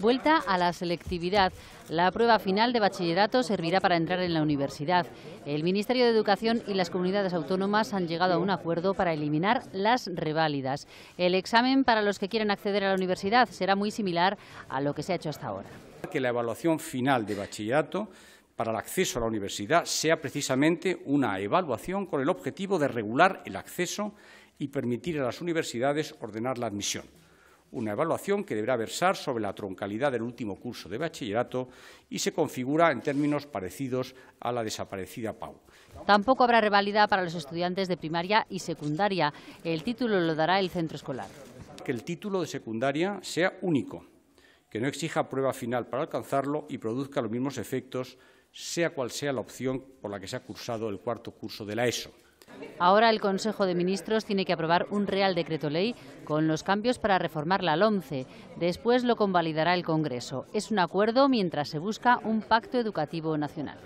Vuelta a la selectividad. La prueba final de bachillerato servirá para entrar en la universidad. El Ministerio de Educación y las comunidades autónomas han llegado a un acuerdo para eliminar las reválidas. El examen para los que quieren acceder a la universidad será muy similar a lo que se ha hecho hasta ahora. Que la evaluación final de bachillerato para el acceso a la universidad sea precisamente una evaluación con el objetivo de regular el acceso y permitir a las universidades ordenar la admisión una evaluación que deberá versar sobre la troncalidad del último curso de bachillerato y se configura en términos parecidos a la desaparecida PAU. Tampoco habrá revalida para los estudiantes de primaria y secundaria. El título lo dará el centro escolar. Que el título de secundaria sea único, que no exija prueba final para alcanzarlo y produzca los mismos efectos, sea cual sea la opción por la que se ha cursado el cuarto curso de la ESO. Ahora el Consejo de Ministros tiene que aprobar un Real Decreto Ley con los cambios para reformar la 11. E. Después lo convalidará el Congreso. Es un acuerdo mientras se busca un pacto educativo nacional.